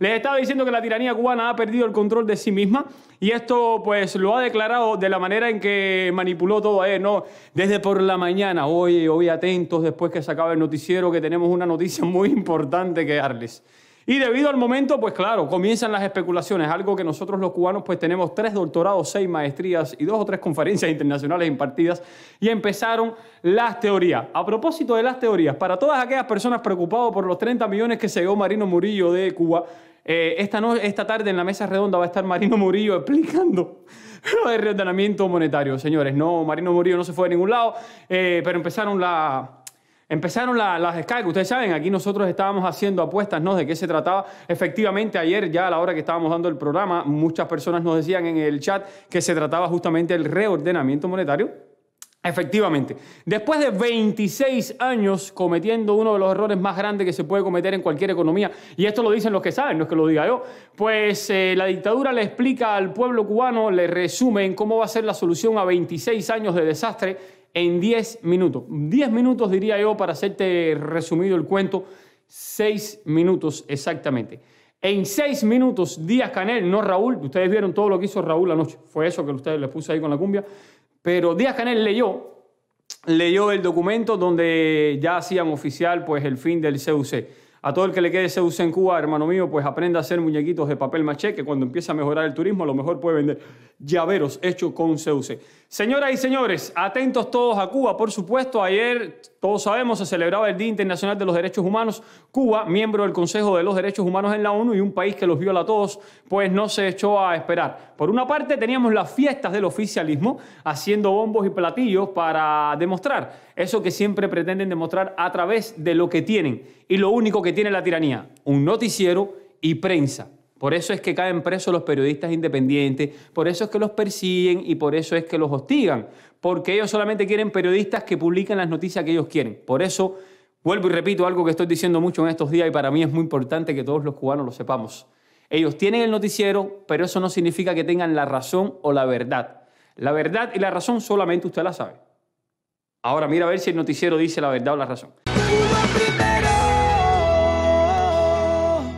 Les estaba diciendo que la tiranía cubana ha perdido el control de sí misma y esto pues lo ha declarado de la manera en que manipuló todo él, ¿no? Desde por la mañana, hoy, hoy atentos después que se acaba el noticiero que tenemos una noticia muy importante que darles. Y debido al momento, pues claro, comienzan las especulaciones, algo que nosotros los cubanos pues tenemos tres doctorados, seis maestrías y dos o tres conferencias internacionales impartidas y empezaron las teorías. A propósito de las teorías, para todas aquellas personas preocupadas por los 30 millones que se Marino Murillo de Cuba, eh, esta, no, esta tarde en la mesa redonda va a estar Marino Murillo explicando lo del reordenamiento monetario. Señores, no, Marino Murillo no se fue a ningún lado, eh, pero empezaron la, Empezaron las descargas. Ustedes saben, aquí nosotros estábamos haciendo apuestas, ¿no? De qué se trataba. Efectivamente, ayer, ya a la hora que estábamos dando el programa, muchas personas nos decían en el chat que se trataba justamente el reordenamiento monetario. Efectivamente, después de 26 años cometiendo uno de los errores más grandes que se puede cometer en cualquier economía, y esto lo dicen los que saben, no es que lo diga yo, pues eh, la dictadura le explica al pueblo cubano, le resumen cómo va a ser la solución a 26 años de desastre en 10 minutos. 10 minutos diría yo para hacerte resumido el cuento, 6 minutos exactamente. En seis minutos, Díaz Canel, no Raúl, ustedes vieron todo lo que hizo Raúl anoche, fue eso que ustedes le puse ahí con la cumbia, pero Díaz Canel leyó, leyó el documento donde ya hacían oficial pues, el fin del CUC. A todo el que le quede Zeus en Cuba, hermano mío, pues aprenda a hacer muñequitos de papel maché, que cuando empiece a mejorar el turismo a lo mejor puede vender llaveros hechos con Zeus. Señoras y señores, atentos todos a Cuba, por supuesto. Ayer, todos sabemos, se celebraba el Día Internacional de los Derechos Humanos. Cuba, miembro del Consejo de los Derechos Humanos en la ONU y un país que los viola a todos, pues no se echó a esperar. Por una parte, teníamos las fiestas del oficialismo haciendo bombos y platillos para demostrar eso que siempre pretenden demostrar a través de lo que tienen. Y lo único que tiene la tiranía, un noticiero y prensa. Por eso es que caen presos los periodistas independientes, por eso es que los persiguen y por eso es que los hostigan, porque ellos solamente quieren periodistas que publican las noticias que ellos quieren. Por eso, vuelvo y repito algo que estoy diciendo mucho en estos días y para mí es muy importante que todos los cubanos lo sepamos. Ellos tienen el noticiero, pero eso no significa que tengan la razón o la verdad. La verdad y la razón solamente usted la sabe. Ahora mira a ver si el noticiero dice la verdad o la razón.